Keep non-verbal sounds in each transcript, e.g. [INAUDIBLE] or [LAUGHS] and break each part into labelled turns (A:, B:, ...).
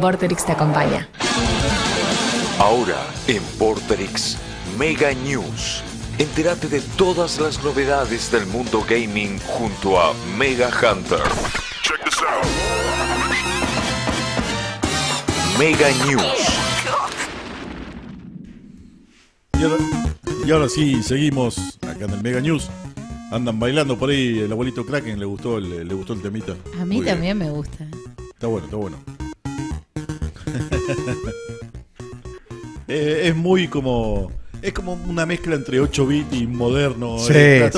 A: Vorterix te acompaña.
B: Ahora, en Vorterix Mega News. Entérate de todas las novedades del mundo gaming junto a Mega Hunter. Mega News. Y ahora, sí, seguimos acá en el Mega News. Andan bailando por ahí, el abuelito Kraken le gustó el, le gustó el temita. A mí también me gusta. Está bueno, está bueno. [LAUGHS] Eh, es muy como. Es como una mezcla entre 8 bits y moderno. Eh,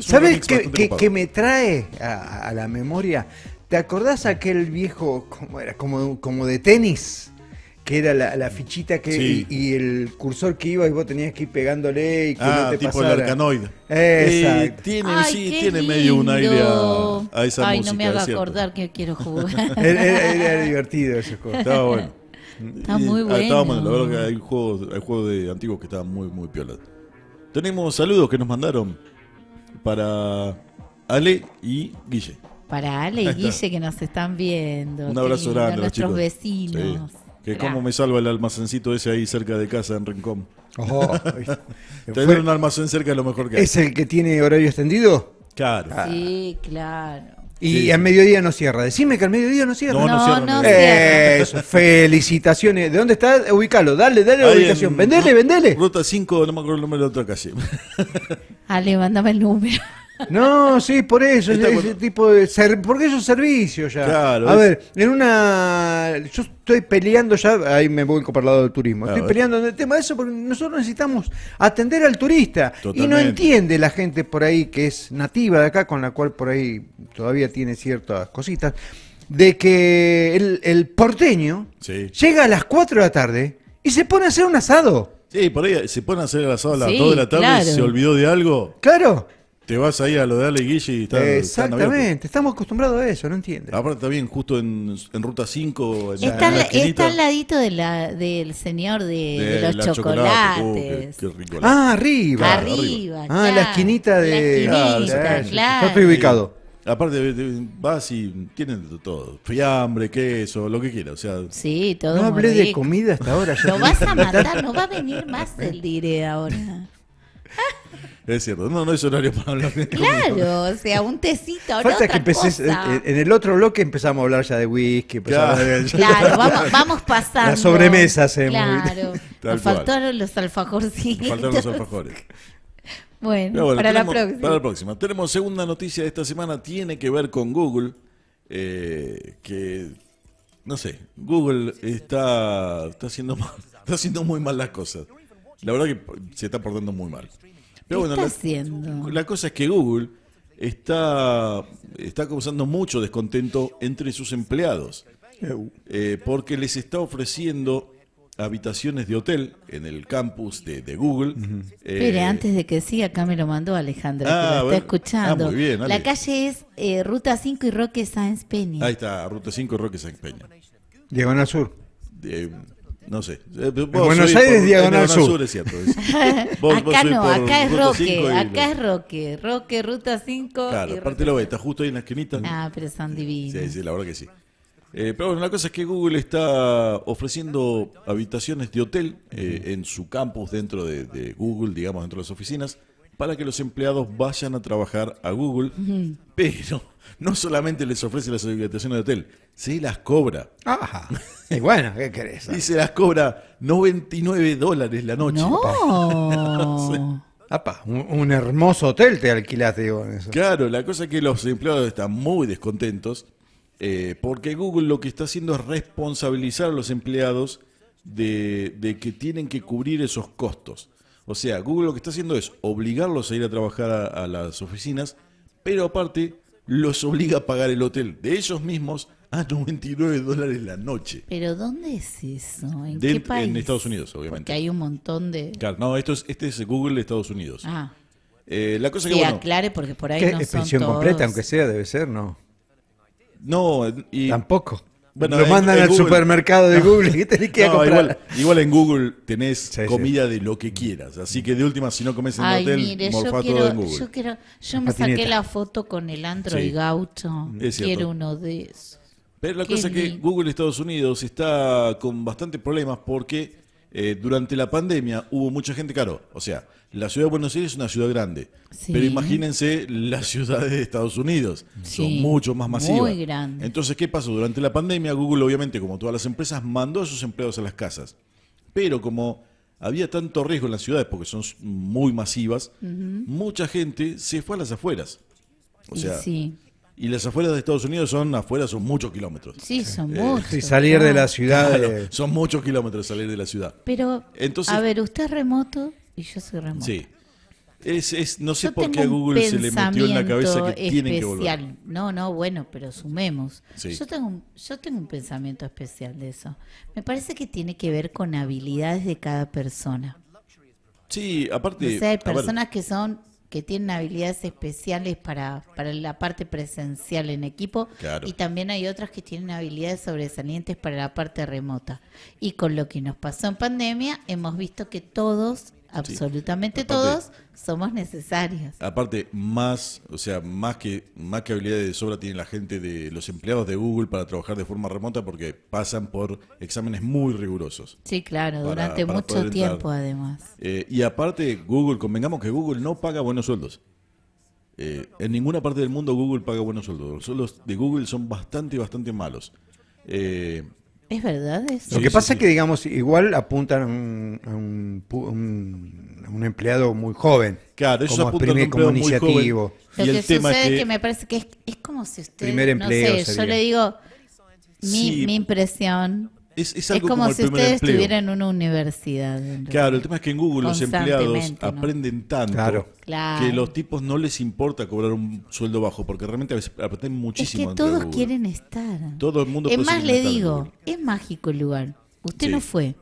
B: ¿Sabes qué, que, que me
C: trae a, la memoria? ¿Te acordás aquel viejo, como era, como, como de tenis? que era la, fichita que y, el cursor que iba y vos tenías que ir pegándole y que ah, no te tipo pasara. el tiene, sí, tiene medio un
A: aire Ay, no me haga acordar que quiero jugar. [LAUGHS] era, era
C: divertido ese
B: juego. Estaba bueno. Está muy ah, bueno. Estábamos, la verdad que hay juegos, de antiguos que están muy, muy piolas. Tenemos saludos que nos mandaron para Ale y Guille. Para Ale y Guille
A: que nos están viendo. Un abrazo grande a nuestros
B: vecinos. Que como cómo me salva el almacencito ese ahí cerca de casa en Rincón. Oh, [LAUGHS] Tener un almacén cerca es lo mejor que hay. ¿Es el
C: que tiene horario extendido? Claro.
A: Sí, claro.
C: Y a al mediodía no cierra. Decime que al mediodía no cierra. No, no, cierra. felicitaciones. ¿De dónde está? Ubicalo. Dale, dale la ubicación. vendele, vendele. Ruta 5, no me acuerdo el número de otra calle.
A: Ale, ah, mándame el número.
C: No, sí, por eso, ese, tipo de... ser- porque eso es servicio ya. a ver, en una... Yo estoy peleando ya, ahí me voy para el lado del turismo, estoy ah, peleando en el tema de eso porque nosotros necesitamos atender al turista. Y no entiende la gente por ahí que es nativa de acá, con la cual por ahí todavía tiene ciertas cositas, de que el, porteño llega a las 4 de la tarde y se pone a hacer un asado.
B: Sí, por ahí se pone a hacer el asado a las 2 de la tarde y se olvidó de algo. Claro, te vas ahí a lo de Ale Guille y está, Exactamente,
C: estamos acostumbrados a eso, no entiendes.
B: Aparte está bien, justo en, en Ruta 5. En está, está,
A: al ladito de la, del señor de, los uh, chocolates.
B: ah, arriba. Arriba, Ah, la esquinita de... La claro. ubicado. Aparte, vas y tienen todo: fiambre, queso, lo que quieras. O sea, sí, todo. No hablé de comida hasta ahora. Lo vas a matar, no va a venir más el diré
A: ahora.
B: [LAUGHS] Es cierto, no, no es horario para hablar de Claro,
A: o sea, un tecito. Falta que eh, eh,
C: en el otro bloque empezamos a hablar ya de whisky. Claro, claro
B: [LAUGHS] vamos, vamos, pasando. La sobremesa hacemos. Claro, faltaron
A: los alfajorcitos. Faltaron los alfajores. Bueno, para la próxima. Para la
B: próxima. Tenemos segunda noticia de esta semana, tiene que ver con Google, eh, que, no sé, Google está, está, haciendo mal, [LAUGHS] está haciendo muy mal las cosas. La verdad que se está portando muy mal. Pero la, cosa es que Google está, está causando mucho descontento entre sus empleados. Eh, porque les está ofreciendo habitaciones de hotel en el campus de, Google. Eh, Espere, antes
A: de que siga, acá me lo mandó Alejandra, que ah, lo está ah, escuchando. La calle es eh, Ruta 5 y Roque Sáenz Peña.
B: Ahí está, Ruta 5 y Roque Sáenz Peña. Llegan al sur. No sé. Eh, Buenos Aires, Diagonal Sur. es cierto. [LAUGHS] acá no, acá es Roque, acá es
A: Roque. Roque, Ruta 5. Claro, aparte
B: lo ve, está justo ahí en la esquinita. Ah, pero son divinos. Sí, sí, la verdad que sí. Eh, pero bueno, la cosa es que Google está ofreciendo habitaciones de hotel eh, en su campus dentro de, de, Google, digamos, dentro de las oficinas para que los empleados vayan a trabajar a Google, pero no solamente les ofrece las habitaciones de hotel, se las cobra. Ajá. Y bueno, ¿qué crees? y se las cobra 99 dólares la noche.
C: No. [LAUGHS] Apa, un, hermoso hotel te alquilaste,
B: Claro, la cosa es que los empleados están muy descontentos eh, porque Google lo que está haciendo es responsabilizar a los empleados de que tienen que cubrir esos costos. O sea, Google lo que está haciendo es obligarlos a ir a trabajar a, las oficinas, pero aparte los obliga a pagar el hotel de ellos mismos a 99 dólares la noche.
A: ¿Pero dónde es eso? ¿En qué país? En Estados Unidos, obviamente. Que hay un montón de...
B: Claro, no, esto es, este es Google de Estados Unidos. Ah. Eh, la cosa que, bueno... aclare porque por ahí no son todos... completa, aunque sea, debe ser, ¿no? No, y... Tampoco. Bueno, lo mandan al supermercado de Google [LAUGHS] que Igual, en Google tenés comida de lo que quieras. Así que de última, si no comes en el hotel, yo Google. Yo, me saqué
A: la foto con el Android sí. Gaucho. Quiero uno de esos.
B: Pero la cosa es que Google Estados Unidos está con bastantes problemas porque eh, durante la pandemia hubo mucha gente, claro, o sea, la ciudad de Buenos Aires es una ciudad grande, pero imagínense las ciudades de Estados Unidos, son mucho más masivas. Muy grande. Entonces, ¿qué pasó? Durante la pandemia, Google, obviamente, como todas las empresas, mandó a sus empleados a las casas, pero como había tanto riesgo en las ciudades, porque son muy masivas, mucha gente se fue a las afueras. O sea, sí. Y las afueras de Estados Unidos son afuera, son muchos kilómetros.
A: Sí, son eh, muchos. y
B: salir de la ciudad. son muchos kilómetros salir de la ciudad. Pero, Entonces, a ver,
A: usted es remoto y yo soy remoto. Sí.
B: no sé por qué a Google se le metió en la cabeza que tienen que volver.
A: No, no, bueno, pero sumemos. Yo, tengo un, yo tengo un pensamiento especial de eso. Me parece que tiene que ver con habilidades de cada persona.
B: Sí, aparte. O hay personas
A: que son que tienen habilidades especiales para, para la parte presencial en equipo y también hay otras que tienen habilidades sobresalientes para la parte remota. Y con lo que nos pasó en pandemia, hemos visto que todos absolutamente todos somos necesarios.
B: Aparte, más, o sea, más que, más que habilidades de sobra tiene la gente de los empleados de Google para trabajar de forma remota porque pasan por exámenes muy rigurosos.
A: Sí, claro, durante mucho tiempo además.
B: Eh, y aparte, Google, convengamos que Google no paga buenos sueldos. Eh, en ninguna parte del mundo Google paga buenos sueldos. Los sueldos de Google son bastante, bastante malos. Eh,
A: es verdad eso. Lo que pasa es
C: que, digamos, igual apuntan a un, un, empleado muy joven. Claro, eso como apuntan un como iniciativo. Lo y que el tema sucede es que...
A: me parece que es, es como si usted... Primer empleo, no sé, yo le digo mi, mi impresión
B: es, como, si ustedes estuviera
A: en una universidad. claro, el tema es que en Google los empleados aprenden tanto claro. a que
B: los tipos no les importa cobrar un sueldo bajo, porque realmente aprenden muchísimo. Es que todos quieren estar. Todo el mundo Es más, le digo,
A: es mágico el lugar. Usted no fue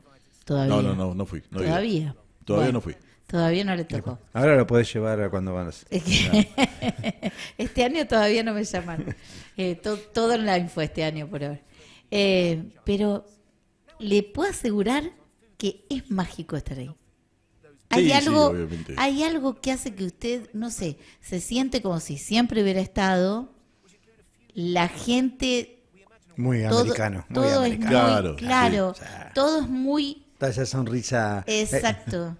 A: todavía. No, no, no, no fui. todavía. Todavía no
B: fui.
C: Todavía no le tocó. Ahora lo puedes llevar a cuando van a [LAUGHS] [LAUGHS]
A: este año todavía no me llaman. Eh, todo online fue este año por ahora. Eh, pero le puedo asegurar que es mágico estar ahí.
B: Hay, algo,
A: hay algo que hace que usted, no sé, se siente como si siempre hubiera estado. La gente.
C: Muy americano. Muy claro.
A: Todo es muy.
C: talla sonrisa. Eh. Exacto.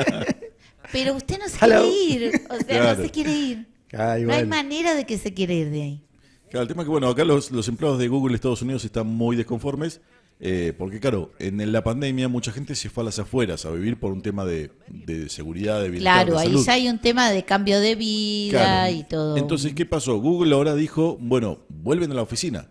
A: [LAUGHS] Pero usted no se quiere ir. O sea, no se quiere ir. Ah, no hay manera de que se quiera ir de ahí.
B: Claro, el tema es que, bueno, acá los, empleados de Google Estados Unidos están muy desconformes eh, porque claro, en la pandemia mucha gente se fue a las afueras a vivir por un tema de, seguridad, de vida. Claro, ahí ya
A: hay un tema de cambio de vida y todo. Entonces,
B: ¿qué pasó? Google ahora dijo, bueno, vuelven a la oficina.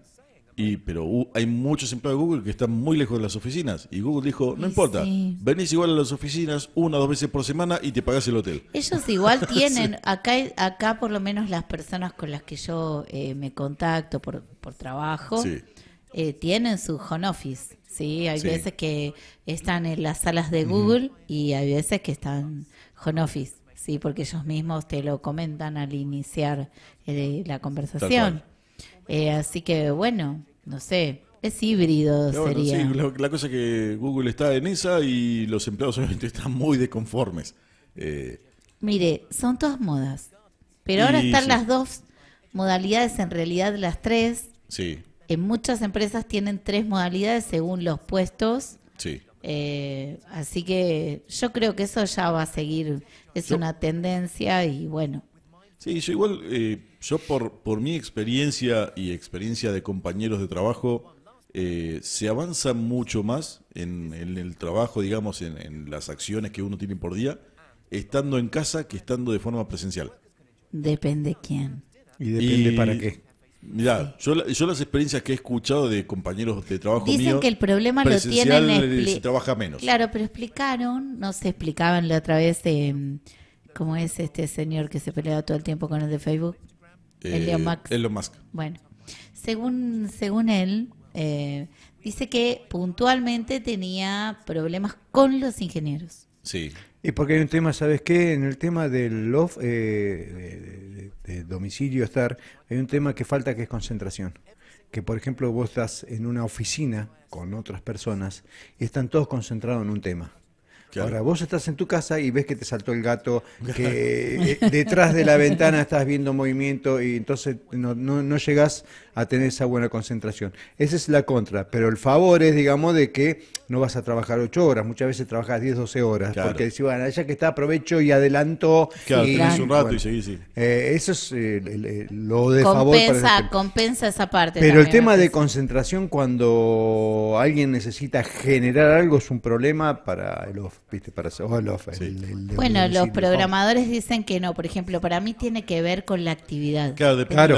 B: Y, pero hay muchos empleados de Google que están muy lejos de las oficinas. Y Google dijo, no importa, venís igual a las oficinas una o dos veces por semana y te pagás el hotel.
A: Ellos igual [LAUGHS] tienen, acá, acá por lo menos las personas con las que yo eh, me contacto por, por trabajo. Sí eh, tienen su home office. Sí, hay veces que están en las salas de Google y hay veces que están home office. Sí, porque ellos mismos te lo comentan al iniciar eh, la conversación. Eh, así que bueno, no sé, es híbrido sería.
B: la, cosa es que Google está en esa y los empleados obviamente están muy desconformes.
A: Mire, son todas modas, pero ahora están las dos modalidades, en realidad las tres. Sí. En muchas empresas tienen tres modalidades según los puestos. Sí. Eh, así que yo creo que eso ya va a seguir, es una tendencia y bueno.
B: Sí, yo igual, eh, yo por, por mi experiencia y experiencia de compañeros de trabajo, eh, se avanza mucho más en, el trabajo, digamos, en, las acciones que uno tiene por día, estando en casa que estando de forma presencial.
A: Depende quién.
B: Y depende para qué. Mirá, yo, las experiencias que he escuchado de compañeros de trabajo Dicen que el problema lo tienen... Eh, se trabaja menos. Claro,
A: pero explicaron, no se explicaban la otra vez eh, cómo es este señor que se pelea todo el tiempo con el de Facebook.
B: Eh, Elon Musk.
A: Bueno, según, según él, eh, dice que puntualmente tenía problemas con los ingenieros.
B: Sí.
C: Y porque hay un tema, ¿sabes qué? En el tema del eh, domicilio estar, hay un tema que falta que es concentración. Que por ejemplo vos estás en una oficina con otras personas y están todos concentrados en un tema. Ahora, vos estás en tu casa y ves que te saltó el gato, que eh, detrás de la ventana estás viendo movimiento y entonces no, llegas llegás a tener esa buena concentración. Esa es la contra, pero el favor es, digamos, de que no vas a trabajar 8 horas, muchas veces trabajas 10, 12 horas, porque decís, bueno, ya que está, aprovecho y adelanto. Claro, tenés un rato y seguís. Eh, eso es eh, lo de compensa, favor.
A: compensa esa parte. Pero el tema de
C: concentración cuando alguien necesita generar algo es un problema para los para oh,
B: bueno, los programadores
A: dicen que no. Por ejemplo, para mí tiene que ver con la actividad. Claro, Claro.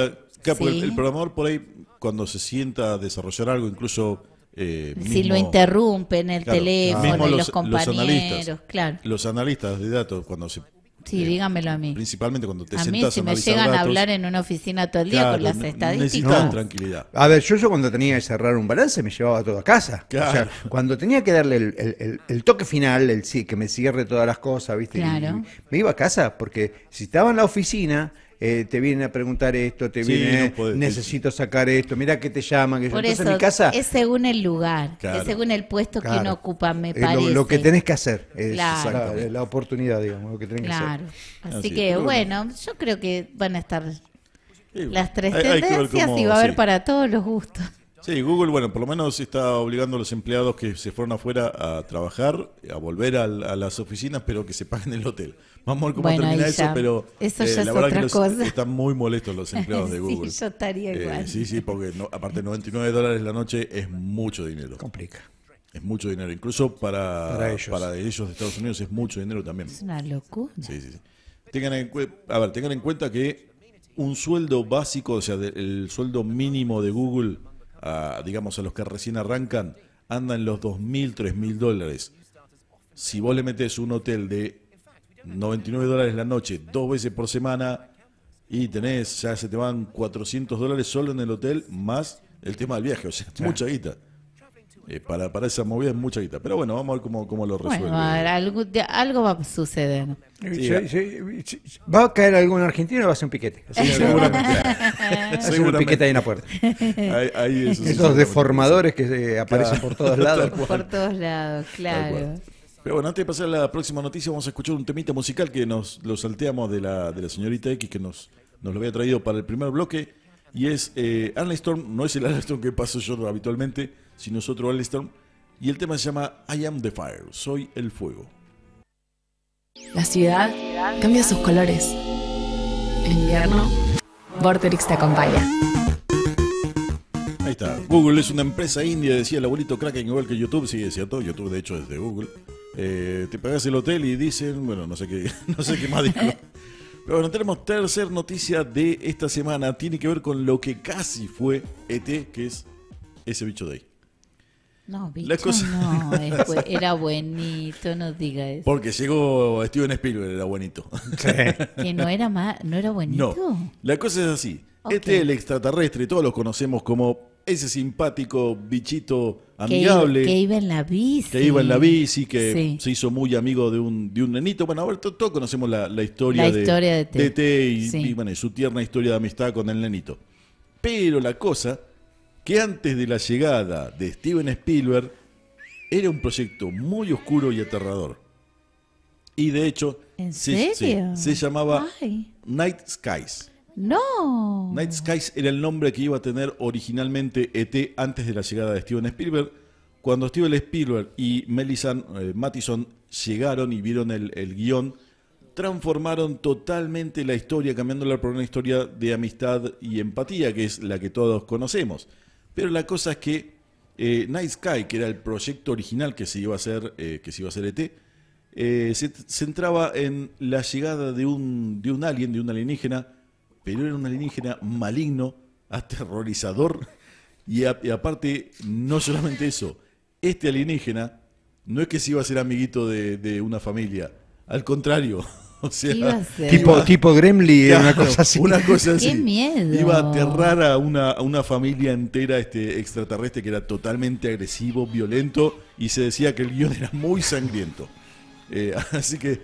A: el,
B: programador por ahí, cuando se sienta a desarrollar algo, incluso. Eh, si lo interrumpen el teléfono, los, compañeros. claro. los analistas de datos, cuando se
A: Sí, eh, dígamelo a mí. Principalmente cuando te a mí, si me llegan a hablar en una oficina todo el día con las estadísticas.
C: tranquilidad. A ver, yo, yo cuando tenía que cerrar un balance me llevaba todo a casa. Claro. O sea, cuando tenía que darle el, toque final, el que me cierre todas las cosas, ¿viste? Claro. me iba a casa porque si estaba en la oficina eh, te vienen a preguntar esto, te vienen, eh, necesito sacar esto, mira que te llaman. Que en casa, es
A: según el lugar, es según el puesto que uno ocupa, me parece. Lo, que tenés que hacer, es la,
B: oportunidad, digamos, lo que tenés que hacer. Así, Así que,
A: bueno, yo creo que van a estar... las tres tendencias y va a haber para todos los gustos.
B: Sí, Google, bueno, por lo menos está obligando a los empleados que se fueron afuera a trabajar, a volver a, las oficinas, pero que se paguen el hotel. Vamos a ver cómo termina eso, pero eh, la es verdad que están muy molestos los [LAUGHS] empleados de Google. Eh, sí, sí, porque no, aparte 99 dólares la noche es mucho dinero. Complica. Es mucho dinero, incluso para, para, ellos. de Estados Unidos es mucho dinero también. Es una locura. Sí, sí, Tengan en, a ver, tengan en cuenta que un sueldo básico, o sea, el sueldo mínimo de Google digamos, a los que recién arrancan, andan los 2.000, 3.000 dólares. Si vos le metes un hotel de 99 dólares la noche, dos veces por semana, y tenés, ya se te van 400 dólares solo en el hotel, más el tema del viaje, o sea, mucha guita. Eh, para, para esa movida es mucha guita. Pero bueno, vamos a ver cómo, lo resuelve.
A: algo, va a
C: suceder.
B: va a caer algún argentino o va a ser un piquete. Sí, [LAUGHS] un piquete ahí en la puerta. esos, deformadores que aparecen por todos lados. por todos lados, claro. Pero bueno, antes de pasar a la próxima noticia, vamos a escuchar un temita musical que nos lo salteamos de la, de la señorita X que nos, nos lo había traído para el primer bloque. Y es eh, no es el Arnestorm que paso yo habitualmente, sino nosotros otro Y el tema se llama I Am the Fire, Soy el Fuego. La ciudad cambia sus colores. En invierno, Vorterix te acompaña. Ahí está. Google es una empresa india, decía el abuelito Kraken, igual que YouTube. Sí, es cierto. YouTube, de hecho, es de Google. Eh, te pagas el hotel y dicen, bueno, no sé qué, [LAUGHS] no sé qué más dijo. Pero bueno, tenemos tercer noticia de esta semana. Tiene que ver con lo que casi fue ET, que es ese bicho de ahí.
A: No, bicho, no, [LAUGHS] era buenito, no diga eso.
B: Porque llegó Steven Spielberg, era buenito. que no
A: era más, no era buenito. No,
B: la cosa es así. Este es el extraterrestre, todos los conocemos como ese simpático bichito amigable. Que, iba en la bici. Que iba en la bici, que se hizo muy amigo de un, de un nenito. Bueno, a ver, todos conocemos la, la historia, de, historia de, T. y su tierna historia de amistad con el nenito. Pero la cosa que antes de la llegada de Steven Spielberg era un proyecto muy oscuro y aterrador. Y de hecho, se, llamaba Night Skies.
A: No. Night
B: Skies era el nombre que iba a tener originalmente ET antes de la llegada de Steven Spielberg. Cuando Steven Spielberg y Melissa eh, Mattison llegaron y vieron el, el guión, transformaron totalmente la historia, cambiándola por una historia de amistad y empatía, que es la que todos conocemos. Pero la cosa es que eh, Night Sky, que era el proyecto original que se iba a hacer, eh, que se iba a hacer ET, eh, se centraba en la llegada de un, de un alien, de un alienígena, pero era un alienígena maligno, aterrorizador, y, y aparte, no solamente eso, este alienígena no es que se iba a ser amiguito de, de una familia, al contrario. [LAUGHS] sea, Tipo, tipo Gremlin, una cosa así. Una cosa [LAUGHS] así. Qué miedo. Iba a aterrar a una, familia entera este, extraterrestre que era totalmente agresivo, violento, y se decía que el guión era muy sangriento. Eh, [LAUGHS] así que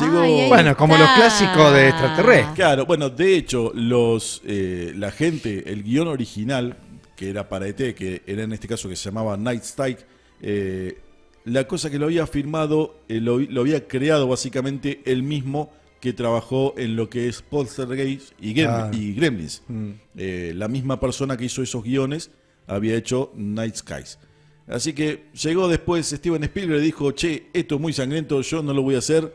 B: llegó... bueno, como los clásicos de extraterrestres. Claro, bueno, de hecho, los eh, la gente, el guión original, que era para ET, que era en este caso que se llamaba Night Strike, eh, la cosa que lo había firmado, eh, lo, había creado básicamente el mismo que trabajó en lo que es Poltergeist y, y Gremlins. Mm. Eh, la misma persona que hizo esos guiones había hecho Night Skies. Así que llegó después Steven Spielberg y dijo, che, esto es muy sangriento, yo no lo voy a hacer.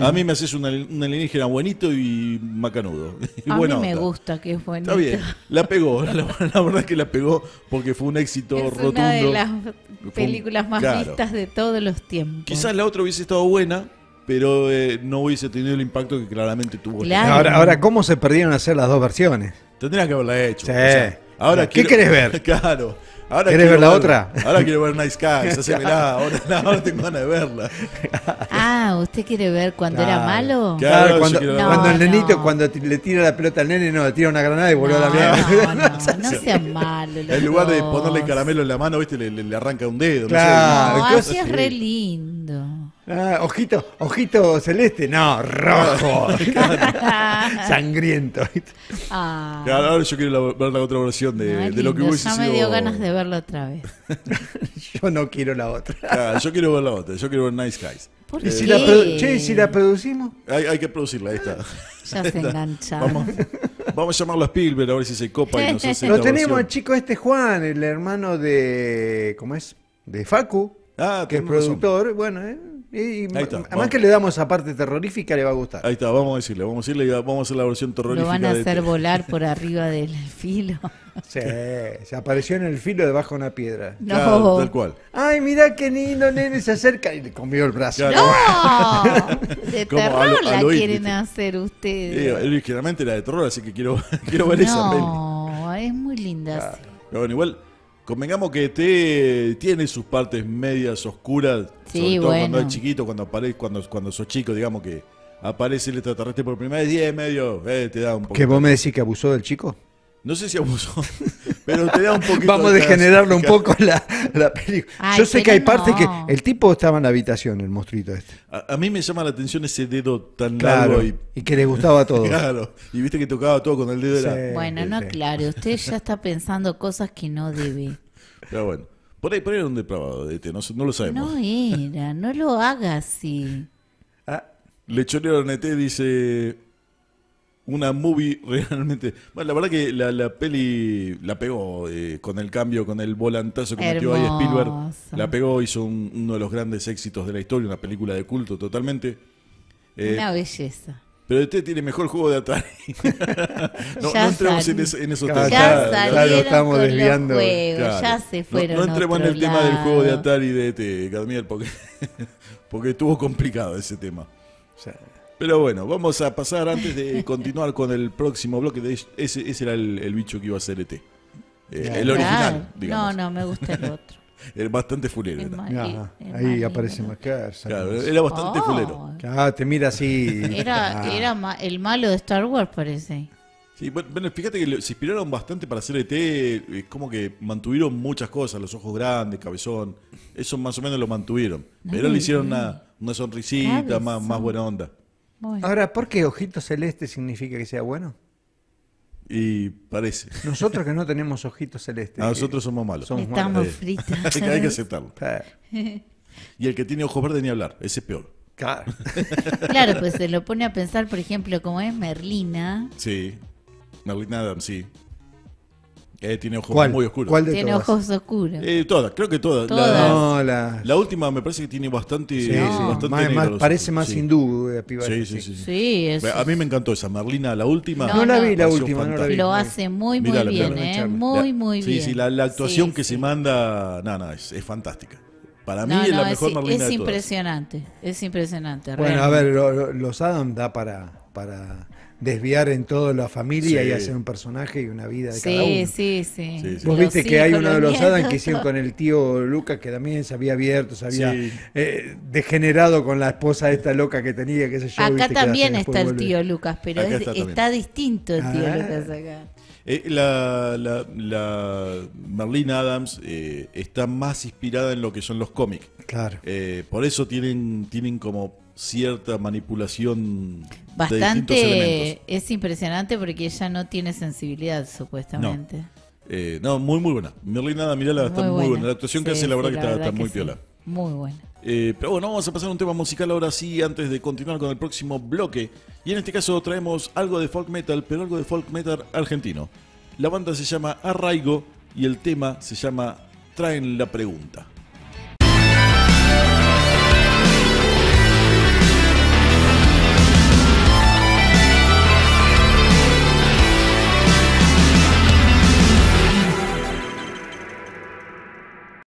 B: A mí me haces un alienígena buenito y macanudo. [LAUGHS] a mí me gusta que es bonito. Está bien, la pegó, [LAUGHS] la, verdad es que la pegó porque fue un éxito es rotundo. Una de las
A: películas más vistas de todos los tiempos.
B: Quizás la otra hubiese estado buena, pero eh, no hubiese tenido el impacto que claramente tuvo. Este ahora, ahora,
C: ¿cómo se perdieron hacer las dos versiones?
B: Tendrías que haberla hecho. Sí. ahora ¿Qué querés ver? [LAUGHS] claro. ¿Querés ver la otra? Ahora quiero ver Nice Guys, [LAUGHS] Ahora, ahora tengo ganas de verla. [LAUGHS]
A: Ah, ¿usted quiere ver cuando era malo?
C: Claro, cuando, el nenito, cuando le tira la pelota al nene, no, le tira una granada
B: y voló a la mierda. No,
C: [LAUGHS] no, sea malo. En lugar de ponerle
B: caramelo en la mano, viste, le, le, le arranca un dedo. Claro, así
C: es re lindo. Ah, ojito, ojito
B: celeste, no, rojo. [LAUGHS] [LAUGHS] Sangriento. Ah. Ahora yo quiero ver la otra versión de, de lo que hubiese Ya me dio ganas
A: de verla otra vez. [LAUGHS]
C: yo no quiero la
B: otra. yo quiero ver la otra, yo quiero ver Nice Guys. ¿Y si, la che, si la producimos? Hay, hay, que producirla, ahí está. Ya se engancha. Vamos, vamos, a llamarlo a Spielberg a ver si se copa y nos hace Lo tenemos chicos,
C: chico este Juan, el hermano de. ¿Cómo
B: es? De Facu. Ah, que es productor. Bueno, eh,
C: además
B: que le damos esa parte terrorífica, le va a gustar. Ahí está, vamos a decirle, vamos a decirle, vamos a hacer la versión terrorífica. Lo van a hacer este.
A: volar por
C: arriba del filo. Sí, se apareció en el filo debajo de una piedra. No. tal cual. Ay, mira qué lindo nene se acerca y le comió el brazo. ¡No!
B: De [LAUGHS] terror la quieren
A: hacer ustedes. él
B: eh, ligeramente eh, era de terror, así que quiero, [LAUGHS] quiero ver esa peli.
A: No, es muy linda.
B: Pero bueno, igual Convengamos que te tiene sus partes medias oscuras, sí, sobre todo cuando es chiquito, cuando aparece, cuando, cuando sos chico, digamos que aparece el extraterrestre por primera vez y medio, eh, te da un poco. ¿Que vos
C: me decís que abusó del chico?
B: No sé si abusó, [LAUGHS] Pero te da un poquito. Vamos a de degenerarlo un poco la,
C: película. Yo sé que hay partes que. El tipo estaba en la habitación, el monstruito este.
B: A, mí me llama la atención ese dedo tan largo y... que le gustaba todo [LAUGHS] claro. Y viste que tocaba todo con el dedo de la... Bueno, no, claro. Usted ya
A: está pensando cosas que no debe.
B: [LAUGHS] Pero bueno. Por ahí, por ahí era un depravado, este, no, lo sabemos.
A: No era, no lo haga así.
B: Ah, le e dice una movie [LAUGHS] realmente. Bueno, la verdad que la, peli la pegó eh, con el cambio, con el volantazo que metió ahí Spielberg. La pegó, hizo uno de los grandes éxitos de la historia, una película de culto totalmente. Eh, una belleza. Pero usted tiene mejor juego de Atari. [LAUGHS] no, entremos en, esos temas. Ya, estamos desviando. Ya se fueron. No, entremos en el tema del juego de Atari de este, Gadmiel, porque, [LAUGHS] porque estuvo complicado ese tema. sea, pero bueno, vamos a pasar antes de continuar con el próximo bloque. De, ese, ese era el, bicho que iba a hacer ET. Eh, el original, digamos. No, no, me gusta el otro. [LAUGHS] Era bastante fulero. Ah,
C: ahí aparece más Claro, era bastante oh. fulero. te mira así.
B: Era, ah.
A: era el malo de Star Wars, parece.
B: Sí, bueno, fíjate que se inspiraron bastante para hacer ET, es eh, como que mantuvieron muchas cosas, los ojos grandes, cabezón, eso más o menos lo mantuvieron, pero le hicieron una, una sonrisita más, más, buena onda. Ahora, ¿por qué ojito celeste significa que sea bueno? Y parece. [LAUGHS] Nosotros que no
C: tenemos ojitos celestes. Nosotros somos malos. Somos Estamos malos. fritos. hay, [LAUGHS] que, hay que
B: aceptarlo. [LAUGHS] y el que tiene ojos verdes ni hablar, ese es peor. Claro. claro, pues se
A: lo pone a pensar, por ejemplo, como es Merlina.
B: Sí. Merlina Adams, sí. Eh, tiene ojos muy oscuros. ¿Cuál de tiene ojos oscuros. Eh, todas, creo que todas. todas. La, última me parece que tiene bastante. Sí, sí. parece más hindú, eh, este, Sí, sí, sí. A mí me encantó esa. Marlina, la última. No, la vi, la última. No la Lo hace muy, muy bien, ¿eh? Muy, muy bien. Sí, sí, la, actuación que se manda, nada, es, fantástica. Para mí es la mejor Marlina de
A: impresionante, todas. es impresionante. Es impresionante. Bueno, a
C: ver, los Adam da para para desviar en toda la familia y hacer un personaje y una vida de cada uno. Sí, sí, sí. Vos viste que hay uno de los Adams que hicieron con el tío Lucas que también se había abierto, se había eh, degenerado con la esposa de esta loca que tenía,
B: Acá también está el tío Lucas, pero está,
A: distinto el tío ah. Lucas acá.
B: Eh, la, la, Marlene Adams eh, está más inspirada en lo que son los cómics. Claro. por eso tienen, tienen como cierta manipulación bastante
A: es impresionante porque ella no tiene sensibilidad supuestamente no,
B: eh, muy muy buena Merlina Mirala está muy buena, la actuación que hace la verdad que está, muy piola muy buena eh, pero bueno, vamos a pasar a un tema musical ahora sí, antes de continuar con el próximo bloque. Y en este caso traemos algo de folk metal, pero algo de folk metal argentino. La banda se llama Arraigo y el tema se llama Traen la pregunta.